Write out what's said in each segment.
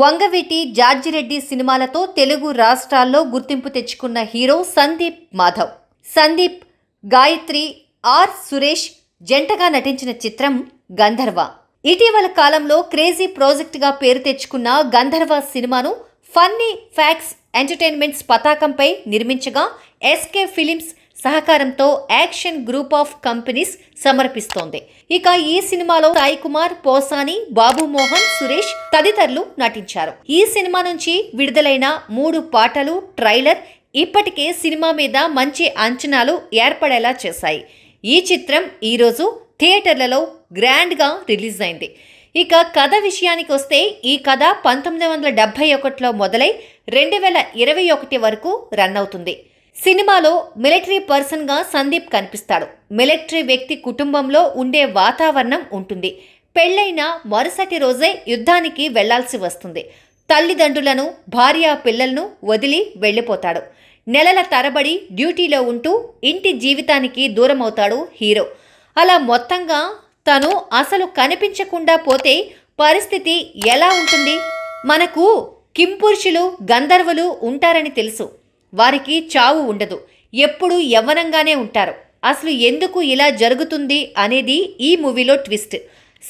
వంగవీటి జార్జిరెడ్డి సినిమాలతో తెలుగు రాష్ట్రాల్లో గుర్తింపు తెచ్చుకున్న హీరో సందీప్ మాధవ్ సందీప్ గాయత్రి ఆర్ సురేష్ జంటగా నటించిన చిత్రం గంధర్వ ఇటీవల కాలంలో క్రేజీ ప్రాజెక్ట్గా పేరు తెచ్చుకున్న గంధర్వ సినిమాను ఫన్నీ ఫ్యాక్స్ ఎంటర్టైన్మెంట్స్ పతాకంపై నిర్మించగా ఎస్కే ఫిలిమ్స్ సహకారంతో యాక్షన్ గ్రూప్ ఆఫ్ కంపెనీస్ సమర్పిస్తోంది ఇక ఈ సినిమాలో సాయి కుమార్ పోసాని బాబు మోహన్ సురేష్ తదితరులు నటించారు ఈ సినిమా నుంచి విడుదలైన మూడు పాటలు ట్రైలర్ ఇప్పటికే సినిమా మీద మంచి అంచనాలు ఏర్పడేలా చేశాయి ఈ చిత్రం ఈరోజు థియేటర్లలో గ్రాండ్గా రిలీజ్ అయింది ఇక కథ విషయానికి వస్తే ఈ కథ పంతొమ్మిది వందల డెబ్బై ఒకటిలో మొదలై రెండు వేల ఇరవై ఒకటి వరకు రన్ అవుతుంది సినిమాలో మిలిటరీ పర్సన్గా సందీప్ కనిపిస్తాడు మిలిటరీ వ్యక్తి కుటుంబంలో ఉండే వాతావరణం ఉంటుంది పెళ్ళైన మరుసటి రోజే యుద్ధానికి వెళ్లాల్సి వస్తుంది తల్లిదండ్రులను భార్య పిల్లలను వదిలి వెళ్ళిపోతాడు నెలల తరబడి డ్యూటీలో ఉంటూ ఇంటి జీవితానికి దూరమవుతాడు హీరో అలా మొత్తంగా తను అసలు కనిపించకుండా పోతే పరిస్థితి ఎలా ఉంటుంది మనకు కింపురుషులు గంధర్వులు ఉంటారని తెలుసు వారికి చావు ఉండదు ఎప్పుడు యవ్వనంగానే ఉంటారు అసలు ఎందుకు ఇలా జరుగుతుంది అనేది ఈ మూవీలో ట్విస్ట్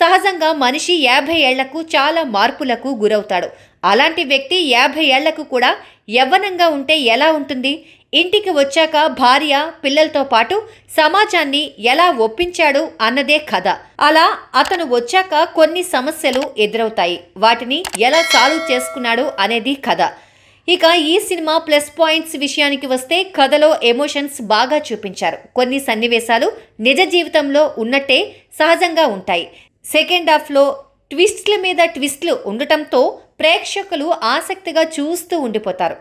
సహజంగా మనిషి యాభై ఏళ్లకు చాలా మార్పులకు గురవుతాడు అలాంటి వ్యక్తి యాభై ఏళ్లకు కూడా యవ్వనంగా ఉంటే ఎలా ఉంటుంది ఇంటికి వచ్చాక భార్య పిల్లలతో పాటు సమాజాన్ని ఎలా ఒప్పించాడు అన్నదే కథ అలా అతను వచ్చాక కొన్ని సమస్యలు ఎదురవుతాయి వాటిని ఎలా సాల్వ్ చేసుకున్నాడు అనేది కథ ఇక ఈ సినిమా ప్లస్ పాయింట్స్ విషయానికి వస్తే కథలో ఎమోషన్స్ బాగా చూపించారు కొన్ని సన్నివేశాలు నిజ జీవితంలో ఉన్నట్టే సహజంగా ఉంటాయి సెకండ్ హాఫ్లో ట్విస్ట్ల మీద ట్విస్ట్లు ఉండటంతో ప్రేక్షకులు ఆసక్తిగా చూస్తూ ఉండిపోతారు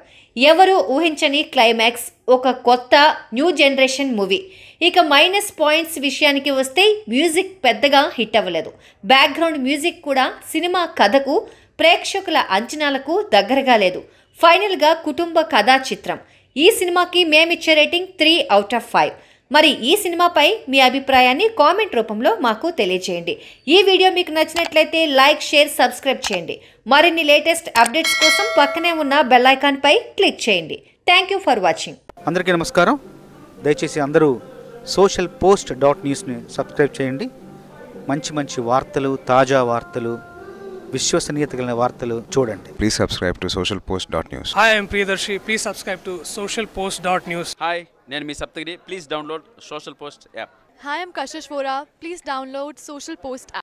ఎవరు ఊహించని క్లైమాక్స్ ఒక కొత్త న్యూ జనరేషన్ మూవీ ఇక మైనస్ పాయింట్స్ విషయానికి వస్తే మ్యూజిక్ పెద్దగా హిట్ అవ్వలేదు బ్యాక్గ్రౌండ్ మ్యూజిక్ కూడా సినిమా కథకు ప్రేక్షకుల అంచనాలకు దగ్గరగా లేదు ఫైనల్గా కుటుంబ కథా చిత్రం ఈ సినిమాకి మేమిచ్చే rating three out of five మరి ఈ సినిమాపై మీ అభిప్రాయాన్ని కామెంట్ రూపంలో మాకు తెలియజేయండి ఈ వీడియో మీకు నచ్చినట్లయితే లైక్ షేర్ సబ్స్క్రైబ్ చేయండి మరిన్ని లేటెస్ట్ అప్డేట్స్ కోసం పక్కనే ఉన్న బెల్ ఐకాన్పై క్లిక్ చేయండి థ్యాంక్ యూ ఫర్ వాచింగ్ అందరికీ నమస్కారం దయచేసి అందరూ సోషల్ పోస్ట్ డాట్ న్యూస్ని సబ్స్క్రైబ్ చేయండి మంచి మంచి వార్తలు తాజా వార్తలు విశ్వసనీయత కలిగిన వార్తలు చూడండి please subscribe to social post dot news hi I'm Priyadarshi please subscribe to social post dot news hi నేను మీ Saptagiri please download social post app hi I'm Kashish Vora please download social post app